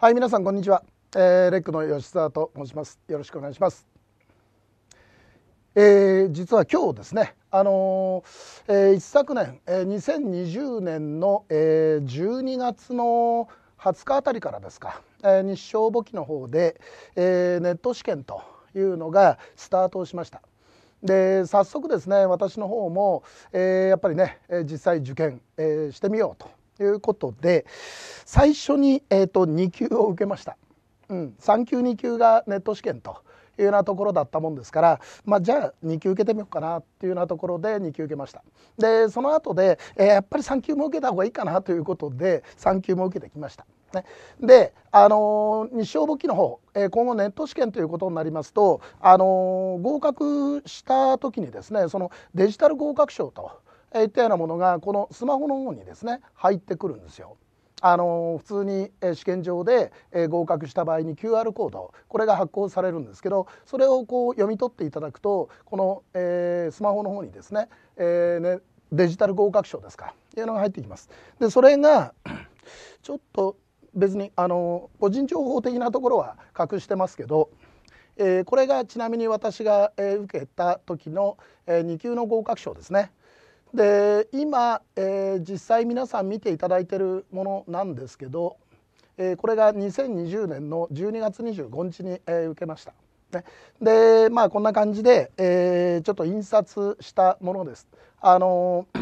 はい皆さんこんにちは、えー、レックの吉澤と申しますよろしくお願いしますえー、実は今日ですね、あのー、えー、一昨年、えー、2020年の、えー、12月の20日あたりからですか、えー、日照簿記の方で、えー、ネット試験というのがスタートしました。で早速ですね私の方も、えー、やっぱりね実際受験、えー、してみようとということで最初に、えーと、2級を受けました、うん、3級2級がネット試験というようなところだったもんですから、まあ、じゃあ2級受けてみようかなっていうようなところで2級受けましたでその後で、えー、やっぱり3級も受けた方がいいかなということで3級も受けてきました。ね、で、あのー、日照簿記の方、えー、今後ネット試験ということになりますと、あのー、合格した時にですねそのデジタル合格証と。えー、ったようなものがこのスマホの方にですね入ってくるんですよ。あの普通に試験場で合格した場合に QR コードこれが発行されるんですけどそれをこう読み取っていただくとこの、えー、スマホの方にですね,、えーね、デジタル合格証ですかいうのが入ってきます。でそれが ちょっと別にあの個人情報的なところは隠してますけど、えー、これがちなみに私が、えー、受けた時の、えー、2級の合格証ですねで今、えー、実際皆さん見ていただいているものなんですけど、えー、これが2020年の12月25日に、えー、受けました。ね、でまあこんな感じで、えー、ちょっと印刷したものです。あの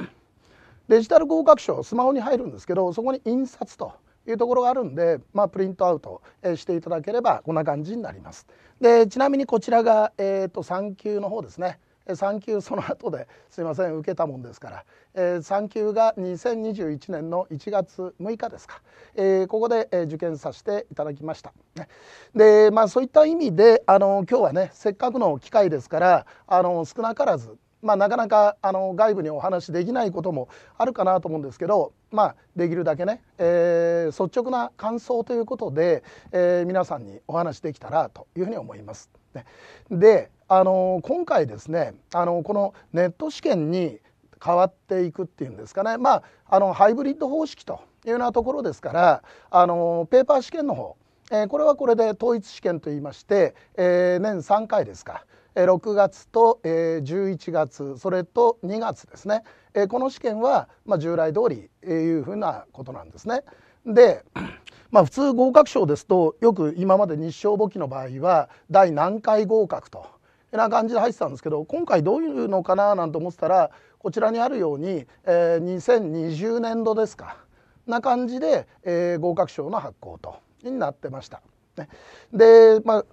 デジタル合格証スマホに入るんですけどそこに印刷というところがあるんで、まあ、プリントアウトしていただければこんな感じになります。でちなみにこちらが、えーと、3級の方ですね。産休その後ですいません受けたもんですから、えー、産休が2021年の1月6日ですか、えー、ここで、え受験させていただきました。でまあそういった意味であの今日はねせっかくの機会ですからあの少なからずまあ、なかなかあの外部にお話しできないこともあるかなと思うんですけど、まあ、できるだけね、えー、率直な感想ということで、えー、皆さんにお話しできたらというふうに思います。であの今回ですねあのこのネット試験に変わっていくっていうんですかね、まあ、あのハイブリッド方式というようなところですからあのペーパー試験の方、えー、これはこれで統一試験といいまして、えー、年3回ですか。6月と11月それと2月ですねこの試験は従来通りいうふうなことなんですね。で まあ、普通合格賞ですとよく今まで日照簿記の場合は第何回合格とな感じで入ってたんですけど今回どういうのかななんて思ってたらこちらにあるように、えー、2020年度ですかな感じで、えー、合格証の発行とになってました。ね、で、まあ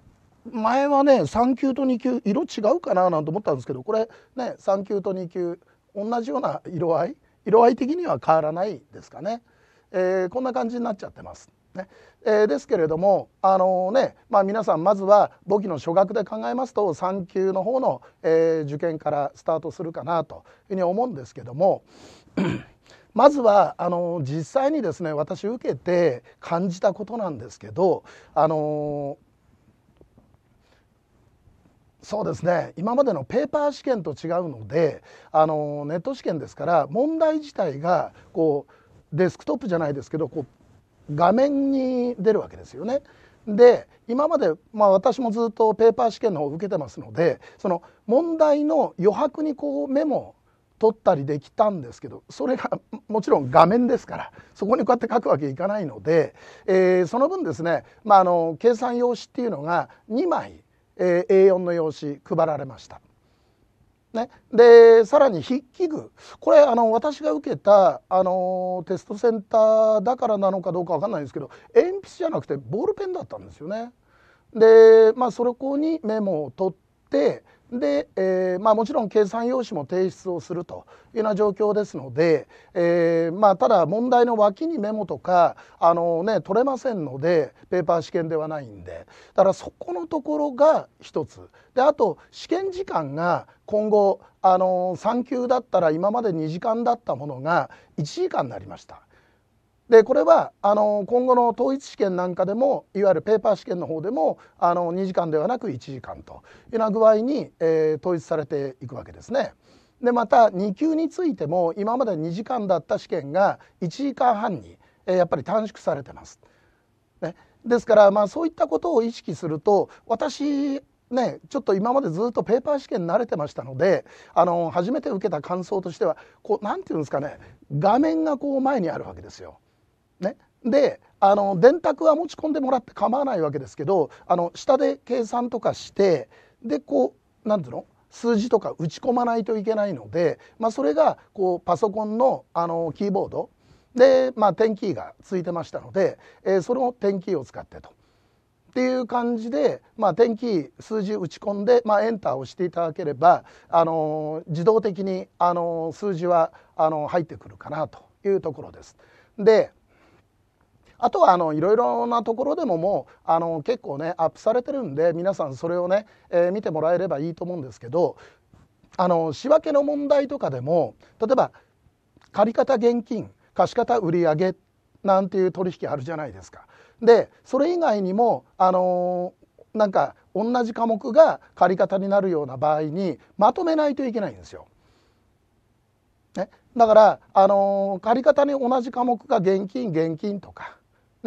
前はね3級と2級色違うかななんて思ったんですけどこれね3級と2級同じような色合い色合い的には変わらないですかね、えー、こんな感じになっちゃってます。ねえー、ですけれども、あのねまあ、皆さんまずは簿記の初学で考えますと3級の方の、えー、受験からスタートするかなというふうに思うんですけども まずはあの実際にですね私受けて感じたことなんですけど、あのそうですね今までのペーパー試験と違うのであのネット試験ですから問題自体がこうデスクトップじゃないですけどこう画面に出るわけですよね。で今まで、まあ、私もずっとペーパー試験の方を受けてますのでその問題の余白にこうメモ取ったりできたんですけどそれがもちろん画面ですからそこにこうやって書くわけいかないので、えー、その分ですね、まあ、あの計算用紙っていうのが2枚、えー、A4 の用紙配られました。ね、でさらに筆記具これあの私が受けたあのテストセンターだからなのかどうか分かんないんですけど鉛筆じゃなくてボールペンだったんですよね。でまあそこにメモを取ってで、えーまあ、もちろん計算用紙も提出をするというような状況ですので、えーまあ、ただ問題の脇にメモとかあの、ね、取れませんのでペーパー試験ではないんでだからそこのところが一つであと試験時間が今後あの3級だったら今まで2時間だったものが1時間になりました。でこれはあの今後の統一試験なんかでもいわゆるペーパー試験の方でもあの2時間ではなく1時間というような具合に、えー、統一されていくわけですね。でまた2級についても今まで2時間だった試験が1時間半に、えー、やっぱり短縮されてます。ね、ですからまあそういったことを意識すると私ね、ちょっと今までずっとペーパー試験慣れてましたのであの初めて受けた感想としてはこう何て言うんですかね画面がこう前にあるわけですよ。ね、であの電卓は持ち込んでもらって構わないわけですけどあの下で計算とかしてでこう何ていうの数字とか打ち込まないといけないので、まあ、それがこうパソコンのあのキーボードで、まあ、点キーがついてましたので、えー、その点キーを使ってと。っていう感じで、まあ、点キー数字打ち込んで、まあ、エンターを押していただければ、あの自動的に、あの数字はあの入ってくるかなというところです。であとはあのいろいろなところでももうあの結構ねアップされてるんで皆さんそれをね、えー、見てもらえればいいと思うんですけどあの仕分けの問題とかでも例えば借方現金貸方売上なんていう取引あるじゃないですか。でそれ以外にもあのなんか同じ科目が借方になるような場合にまとめないといけないんですよ。ね、だから、あのー、借方に同じ科目が現金現金とか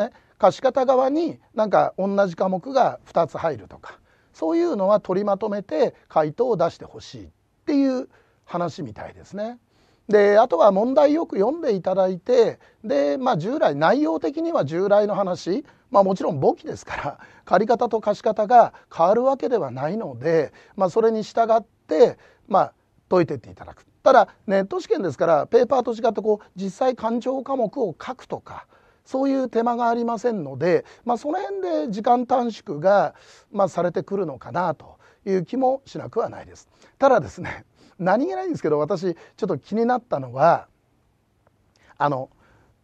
ね、貸し方側になんか同じ科目が2つ入るとかそういうのは取りまとめて回答を出してほしいっていう話みたいですね。であとは問題よく読んでいただいてで、まあ、従来内容的には従来の話、まあ、もちろん簿記ですから借方と貸方が変わるわけではないので、まあ、それに従って、まあ、解いてっていただく。ただネット試験ですからペーパーと違ってこう実際勘定科目を書くとかそういう手間がありませんので、まあ、その辺で時間短縮が、まあ、されてくるのかなという気もしなくはないです。ただですね何気ないんですけど私ちょっと気になったのはあの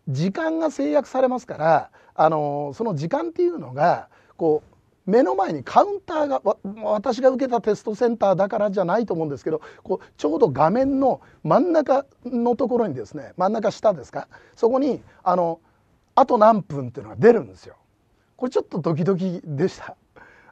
時間が制約されますからあのその時間っていうのがこう目の前にカウンターが私が受けたテストセンターだからじゃないと思うんですけどこうちょうど画面の真ん中のところにですね真ん中下ですかそこにあの「あと何分っていうのが出るんですよ。これちょっとドキドキでした。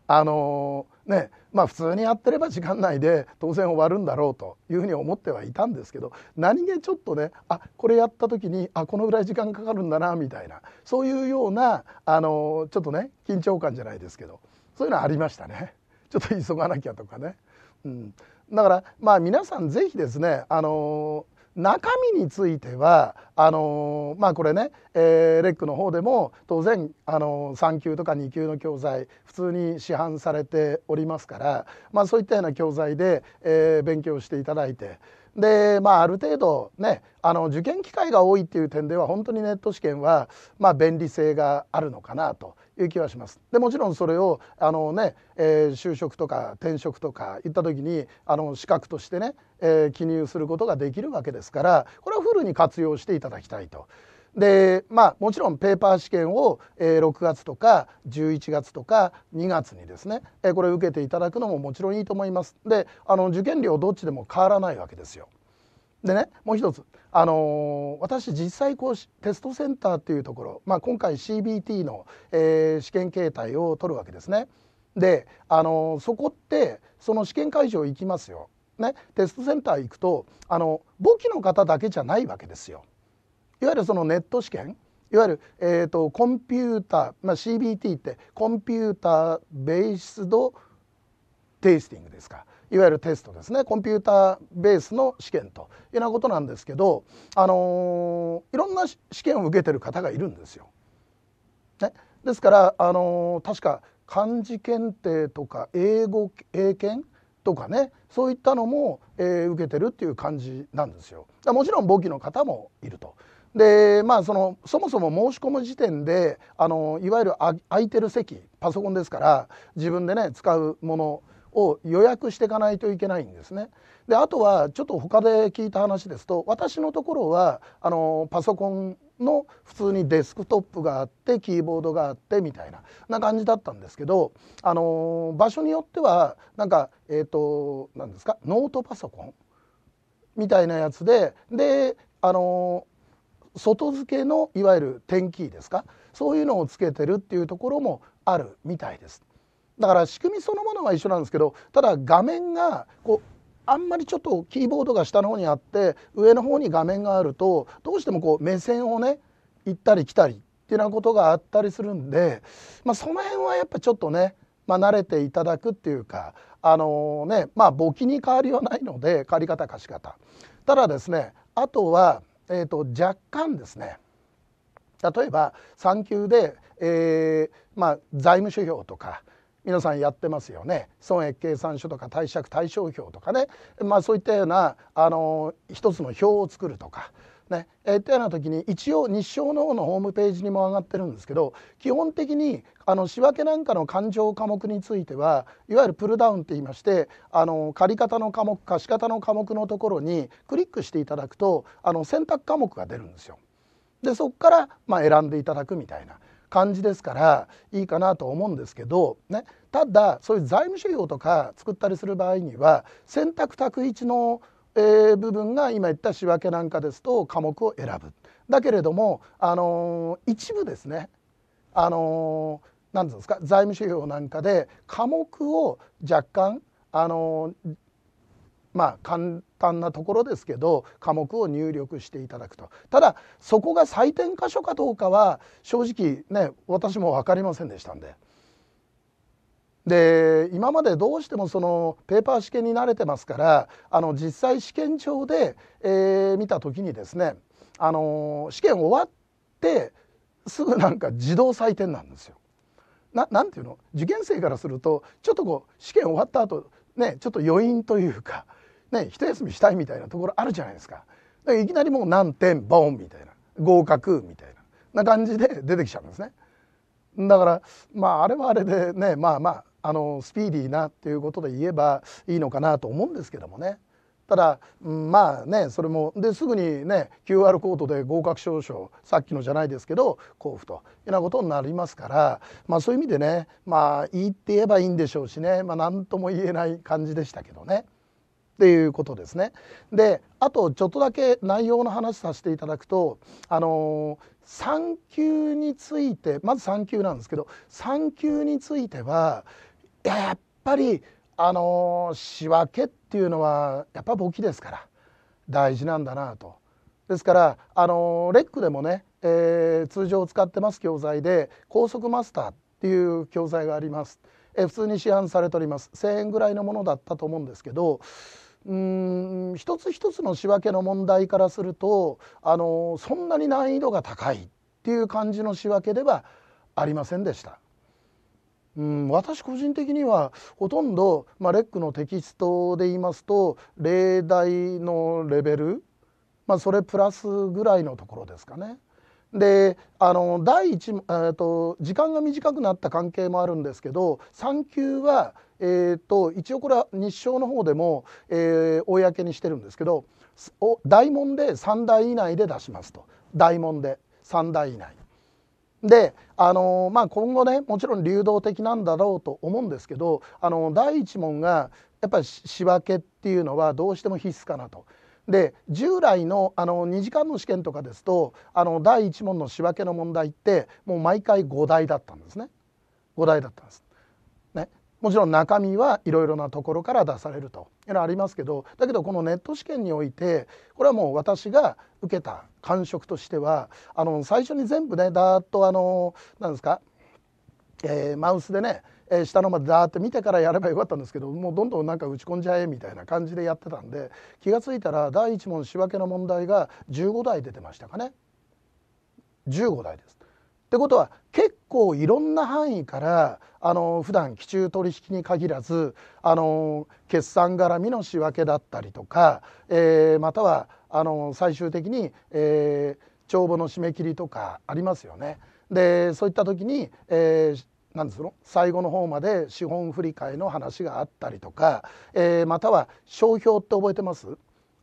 あのー、ねまあ、普通にやってれば時間内で当然終わるんだろうというふうに思ってはいたんですけど何気ちょっとねあこれやった時にあこのぐらい時間かかるんだなみたいなそういうような、あのー、ちょっとね緊張感じゃないですけどそういうのはありましたねちょっと急がなきゃとかね。うん、だからまあ皆さん是非ですね、あの中身についてはあのー、まあ、これね、えー、レックの方でも当然、あのー、3級とか2級の教材普通に市販されておりますから、まあ、そういったような教材で、えー、勉強していただいて。でまあ、ある程度、ね、あの受験機会が多いっていう点では本当にネット試験は、まあ、便利性があるのかなという気はします。でもちろんそれをあの、ねえー、就職とか転職とかいった時にあの資格としてね、えー、記入することができるわけですからこれはフルに活用していただきたいと。でまあもちろんペーパー試験を、えー、6月とか11月とか2月にですね、えー、これ受けていただくのももちろんいいと思います。であの受験料どっちでも変わらないわけですよ。でねもう一つ、あのー、私実際こうテストセンターっていうところ、まあ、今回 CBT の、えー、試験形態を取るわけですね。で、あのー、そこってその試験会場行きますよ、ね、テストセンター行くとあの簿記の方だけじゃないわけですよ。いわゆるそのネット試験いわゆる、えーと、コンピューター、まあ、CBT ってコンピューターベースドテイスティングですかいわゆるテストですねコンピューターベースの試験というようなことなんですけど、あのー、いろんな試験を受けてる方がいるんですよ。ね、ですから、あのー、確か漢字検定とか英語英検とかねそういったのも、えー、受けてるっていう感じなんですよ。もちろん簿記の方もいると。でまあそのそもそも申し込む時点であのいわゆる空いてる席パソコンですから自分でね使うものを予約していかないといけないんですね。であとはちょっと他で聞いた話ですと私のところはあのパソコンの普通にデスクトップがあってキーボードがあってみたいなな感じだったんですけど、あの場所によってはなんかえっ、ー、と何ですかノートパソコンみたいなやつでで、あの外付けのいわゆるテンキーですかそういうのをつけてるっていうところもあるみたいです。だから仕組みそのものは一緒なんですけどただ画面がこうあんまりちょっとキーボードが下の方にあって上の方に画面があるとどうしてもこう目線をね行ったり来たりっていうようなことがあったりするんで、まあ、その辺はやっぱちょっとね、まあ、慣れていただくっていうかあのー、ねまあ簿記に変わりはないので借り方貸し方ただですねあとは、えー、と若干ですね例えば3級で、えーまあ、財務諸表とか皆さんやってますよね損益計算書とか貸借対照表とかね、まあ、そういったようなあの一つの表を作るとか。ねえとってような時に一応日照の方のホームページにも上がってるんですけど基本的にあの仕訳なんかの勘定科目についてはいわゆるプルダウンって言いましてあの借方の科目貸方の科目のところにクリックしていただくとあの選択科目が出るんですよ。でそこからま選んでいただくみたいな感じですからいいかなと思うんですけど、ね、ただそういう財務諸表とか作ったりする場合には選択択一の、えー、部分が今言った仕分けなんかですと科目を選ぶ。だけれども、あのー、一部ですね、あのー、なんですか財務諸表なんかで科目を若干、あのー、まあ、簡単なところですけど科目を入力していただくとただそこが採点箇所かどうかは正直ね私も分かりませんでしたんで。で今までどうしてもそのペーパー試験に慣れてますからあの実際試験場で、えー、見た時にですね、あの試験終わってすぐなんか自動採点なんですよ。ななんていうの受験生からするとちょっとこう試験終わった後ねちょっと余韻というかね、一休みしたいみたいなところあるじゃないですか。かいきなりもう何点、ボンみたいな。合格みたいな。な感じで出てきちゃうんですね。だから、まあ、あれはあれでね、まあまあ、あのスピーディーなっていうことで言えばいいのかなと思うんですけどもねただ、うん、まあねそれもですぐにね QR コードで合格証書さっきのじゃないですけど交付というようなことになりますから、まあ、そういう意味でねまあいいって言えばいいんでしょうしね、まあ、何とも言えない感じでしたけどね。っていうことですね。であとちょっとだけ内容の話させていただくと、あのー、産休についてまず産休なんですけど産休についてはやっぱり、あの仕分けっていうのはやっぱ簿記ですから大事なんだなと。ですから、あのレックでもね、えー、通常使ってます教材で高速マスターっていう教材があります。普通に市販されております1,000円ぐらいのものだったと思うんですけどうん一つ一つの仕分けの問題からするとあのそんなに難易度が高いっていう感じの仕分けではありませんでした。うん私個人的にはほとんど、まあ、レックのテキストで言いますと例題のレベル、まあ、それプラスぐらいのところですかね。であの第1、えーと、時間が短くなった関係もあるんですけど3級はえーと、一応これは日照の方でも、えー、公にしてるんですけど大門で3代以内で出しますと大門で3代以内で、あのー、まあ、今後ねもちろん流動的なんだろうと思うんですけど、あのー、第一問がやっぱり仕分けっていうのはどうしても必須かなと。で従来のあの2時間の試験とかですとあの第1問の仕分けの問題ってもう毎回5題だったんですね5題だったんですもちろん中身はいろいろなところから出されるというのはありますけどだけどこのネット試験においてこれはもう私が受けた感触としてはあの最初に全部ねだーっとあの何ですか、えー、マウスでね下のまでダーって見てからやればよかったんですけどもうどんどんなんか打ち込んじゃえみたいな感じでやってたんで気が付いたら第1問仕分けの問題が15台出てましたかね15題ですってことは結構いろんな範囲からあの普段期中取引に限らずあの決算絡みの仕分けだったりとか、えー、またはあの最終的に、えー、帳簿の締め切りとかありますよね。でそういった時に、えーなんですの最後の方まで資本振り替えの話があったりとか、えー、または商標って覚えてます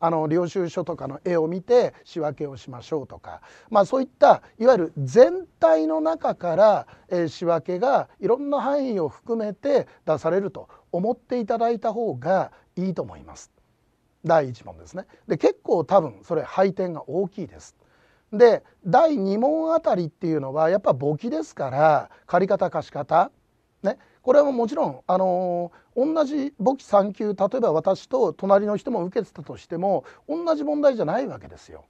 あの領収書とかの絵を見て仕分けをしましょうとか、まあ、そういったいわゆる全体の中から、えー、仕分けがいろんな範囲を含めて出されると思っていただいた方がいいと思います。第1問ですねで結構多分それ配点が大きいです。で第2問あたりっていうのはやっぱ簿記ですから借方貸方、ね、これはもちろん、あのー、同じ簿記3級例えば私と隣の人も受けてたとしても同じ問題じゃないわけですよ。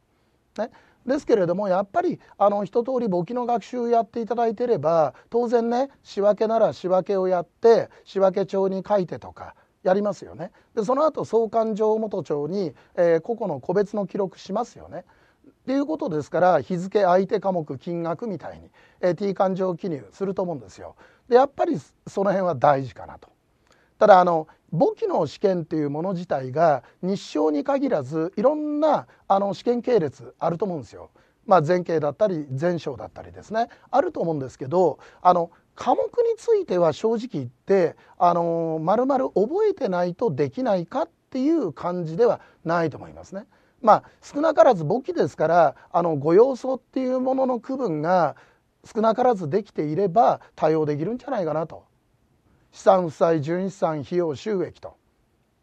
ね、ですけれどもやっぱりあの一通り簿記の学習をやっていただいてれば当然ね仕訳なら仕訳をやって仕訳帳に書いてとかやりますよね。でその後総勘定元帳に、えー、個々の個別の記録しますよね。っていうことですから日付相手科目金額みたいに、えー、T 勘定記入すると思うんですよ。でやっぱりその辺は大事かなと。ただあの簿記の試験っていうもの自体が日照に限らずいろんなあの試験系列あると思うんですよ。まあ、前景だったり前哨だったりですねあると思うんですけどあの科目については正直言ってあの丸々覚えてないとできないかっていう感じではないと思いますね。まあ、少なからず簿記ですからあのご要素っていうものの区分が少なからずできていれば対応できるんじゃないかなと資産負債純資産費用収益と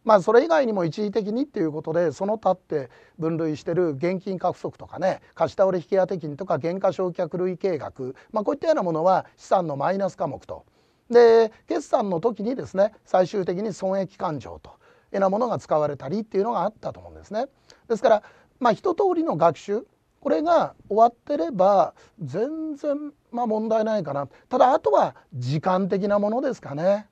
まあそれ以外にも一時的にっていうことでその他って分類してる現金過不足とかね貸し倒れ引当金とか減価償却類計画、まあ、こういったようなものは資産のマイナス科目とで決算の時にですね最終的に損益勘定とえなものが使われたりっていうのがあったと思うんですね。ですからまあ一通りの学習これが終わってれば全然まあ問題ないかなただあとは時間的なものですかね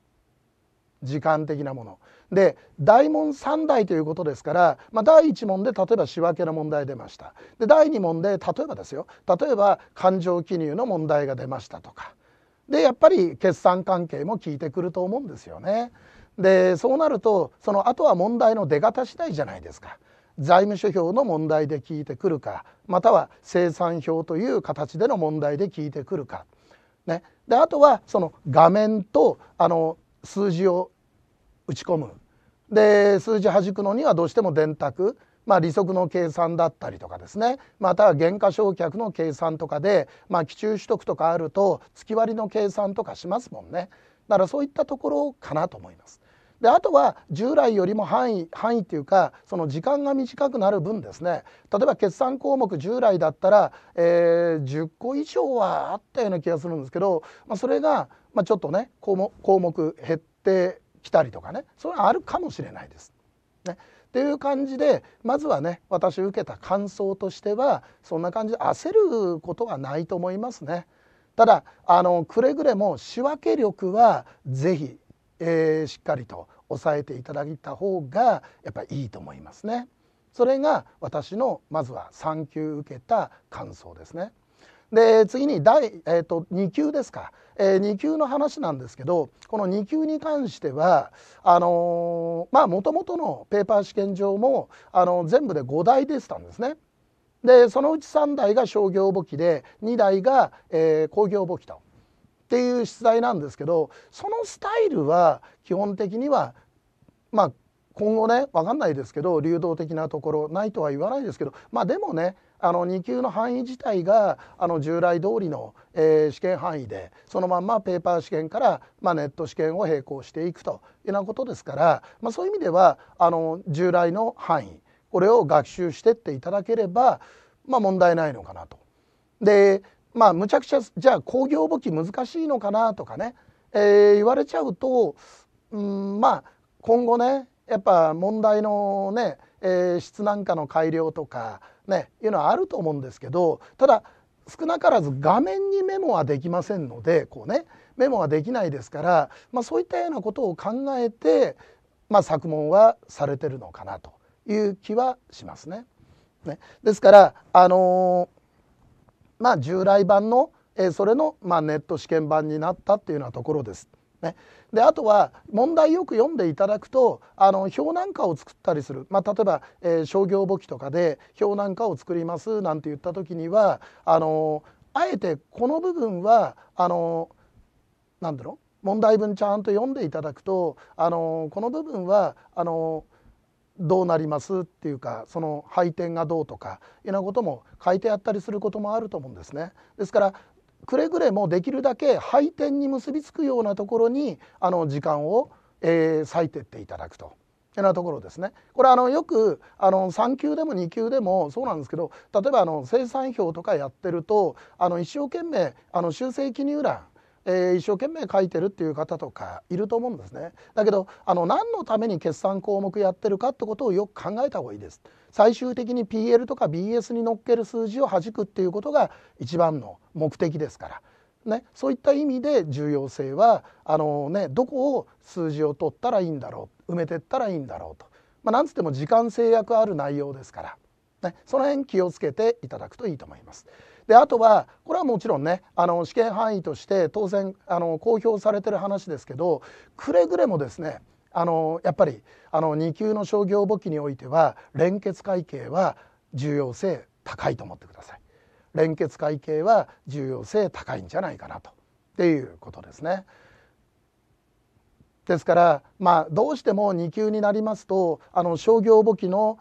時間的なもので大問3題ということですから、まあ、第1問で例えば仕分けの問題出ましたで第2問で例えばですよ例えば感情記入の問題が出ましたとかでやっぱり決算関係も聞いてくると思うんですよねでそうなるとそのあとは問題の出方次第じゃないですか。財務諸表の問題で聞いてくるかまたは生産表という形での問題で聞いてくるか、ね、であとはその画面とあの数字を打ち込むで数字弾くのにはどうしても電卓、まあ、利息の計算だったりとかですねまたは減価償却の計算とかで、まあ、基中取得とかあると月割りの計算とかしますもんねだからそういったところかなと思います。であとは従来よりも範囲範囲っていうかその時間が短くなる分ですね例えば決算項目従来だったら、えー、10個以上はあったような気がするんですけど、まあ、それが、まあ、ちょっとね項目項目減ってきたりとかねそれはあるかもしれないです。ね、っていう感じでまずはね私受けた感想としてはそんな感じで焦ることはないと思いますね。ただあのくれぐれも仕分け力はぜひえー、しっかりと抑えていただいた方がやっぱいいと思いますね。それが私のまずは3級受けた感想ですね。で次に第、えーと、と2級ですか、えー、2級の話なんですけどこの2級に関してはあのー、まあもともとのペーパー試験場も、あのー、全部で5台出てたんですね。でそのうち3台が商業簿記で2台が、えー、工業簿記とっていう出題なんですけどそのスタイルは基本的にはまあ今後ね分かんないですけど流動的なところないとは言わないですけどまあでもねあの2級の範囲自体があの従来通りの、えー、試験範囲でそのまんまペーパー試験から、まあ、ネット試験を並行していくというようなことですから、まあ、そういう意味ではあの従来の範囲これを学習してっていただければ、まあ、問題ないのかなと。でまあむちゃくちゃじゃあ工業簿記難しいのかなとかね、えー、言われちゃうと、うん、まあ今後ねやっぱ問題のね、えー、質なんかの改良とかねいうのはあると思うんですけどただ少なからず画面にメモはできませんのでこうねメモはできないですから、まあ、そういったようなことを考えて、まあ、作文はされてるのかなという気はしますね。ねですから、あのまあ、従来版の、えー、それの、まあ、ネット試験版になったっていうようなところです。ね、であとは問題よく読んでいただくとあの表なんかを作ったりする、まあ、例えば、えー、商業簿記とかで表なんかを作りますなんて言った時にはあのあえてこの部分はあのなんだろう問題文ちゃんと読んでいただくとあのこの部分はあのーどうなりますっていうかその配点がどうとかいうようなことも書いてあったりすることもあると思うんですね。ですからくれぐれもできるだけ配点に結びつくようなところにあの時間を、えー、割いてっていただくと。いうようなところですねこれあのよくあの3級でも2級でもそうなんですけど例えばあの生産表とかやってるとあの一生懸命あの修正記入欄えー、一生懸命書いてるっていう方とかいると思うんですねだけどあの何のために決算項目やってるかってことをよく考えた方がいいです最終的に PL とか BS に乗っける数字を弾くっていうことが一番の目的ですからね、そういった意味で重要性はあの、ね、どこを数字を取ったらいいんだろう埋めてったらいいんだろうと、まあ、なんつっても時間制約ある内容ですから、ね、その辺気をつけていただくといいと思います。であとはこれはもちろんねあの試験範囲として当然あの公表されてる話ですけどくれぐれもですねあのやっぱりあの2級の商業簿記においては連結会計は重要性高いと思ってください。連結会計は重要性高いんじゃないかなとっていうことですね。ですから、まあ、どうしても2級になりますとあの商業簿記の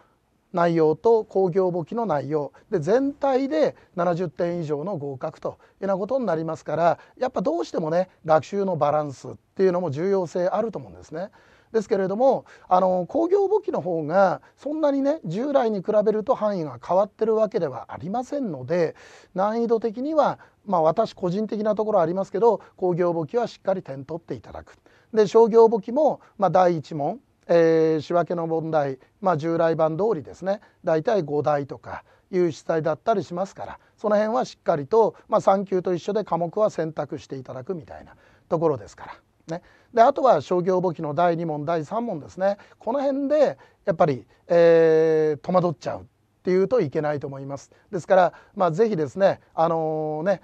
内容と工業簿記の内容で全体で70点以上の合格というようなことになりますからやっぱどうしてもね学習のバランスっていうのも重要性あると思うんですね。ですけれどもあの工業簿記の方がそんなにね従来に比べると範囲が変わってるわけではありませんので難易度的にはまあ私個人的なところありますけど工業簿記はしっかり点取っていただく。で商業簿記も、まあ、第1問えー、仕分けの問題、まあ、従来版通りですね大体5台とかいう主体だったりしますからその辺はしっかりと、まあ、3級と一緒で科目は選択していただくみたいなところですから。ね、であとは商業簿記の第2問第3問ですねこの辺でやっぱり、えー、戸惑っちゃうっていうといけないと思います。ですから、まあ、ぜひですね、あのー、ね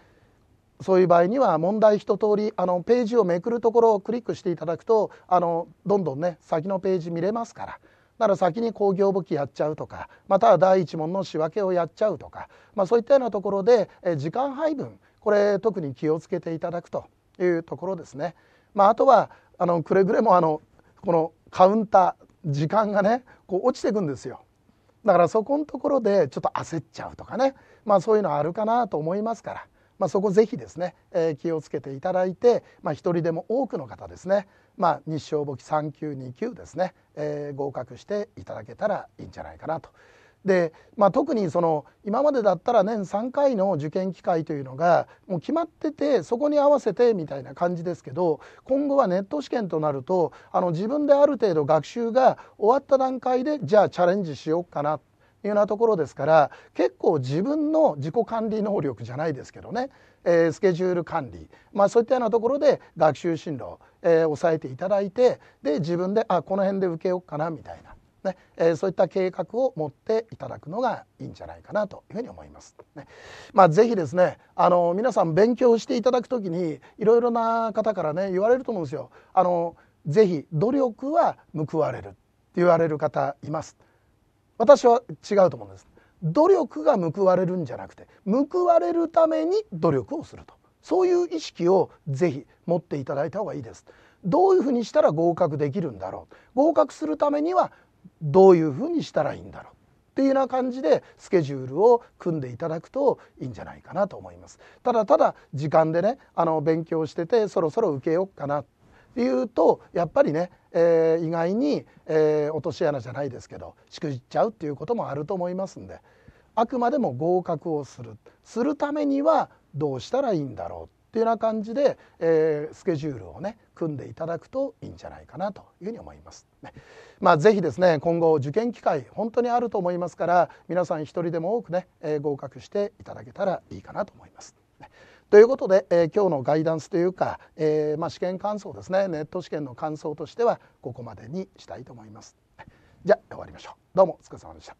そういう場合には問題一通りあのページをめくるところをクリックしていただくとあのどんどんね先のページ見れますから。だから先に工業武器やっちゃうとかまたは第一問の仕分けをやっちゃうとか、まあ、そういったようなところで時間配分これ特に気をつけていただくというところですね。まあ、あとはあのくれぐれもあのこのカウンター時間がねこう落ちていくんですよ。だからそこのところでちょっと焦っちゃうとかね、まあ、そういうのあるかなと思いますから。まあ、そこぜひですね、えー、気をつけていただいて、まあ、1人でも多くの方ですね、まあ、日照簿記3級2級ですね、えー、合格していただけたらいいんじゃないかなと。でまあ、特にその今までだったら年3回の受験機会というのがもう決まっててそこに合わせてみたいな感じですけど今後はネット試験となるとあの自分である程度学習が終わった段階でじゃあチャレンジしようかなっいうようなところですから結構自分の自己管理能力じゃないですけどね、えー、スケジュール管理、まあ、そういったようなところで学習進路、えー、抑えていただいてで自分であこの辺で受けようかなみたいな。ねえー、そういった計画を持っていただくのがいいんじゃないかなというふうに思います。ねまあ、ぜひですねあの皆さん勉強していただく時にいろいろな方からね言われると思うんですよ。あのぜひ努力は報われるって言われる方います。私は違うと思うんです努力が報われるんじゃなくて報われるために努力をするとそういう意識をぜひ持っていただいた方がいいですどういうふうにしたら合格できるんだろう合格するためにはどういうふうにしたらいいんだろうっていうような感じでスケジュールを組んでいただくといいんじゃないかなと思いますただただ時間でねあの勉強しててそろそろ受けようかなっていうとやっぱりね、えー、意外に、えー、落とし穴じゃないですけどしくじっちゃうっていうこともあると思いますんであくまでも合格をするするためにはどうしたらいいんだろうっていうような感じで、えー、スケジュールをね組んでいただくといいんじゃないかなというふうに思います。ね、まあ、ぜひですね今後受験機会本当にあると思いますから皆さん一人でも多くね、えー、合格していただけたらいいかなと思います。ねということで、えー、今日のガイダンスというか、えー、まあ、試験感想ですねネット試験の感想としてはここまでにしたいと思います。じゃ終わりましょう。どうもお疲れ様でした。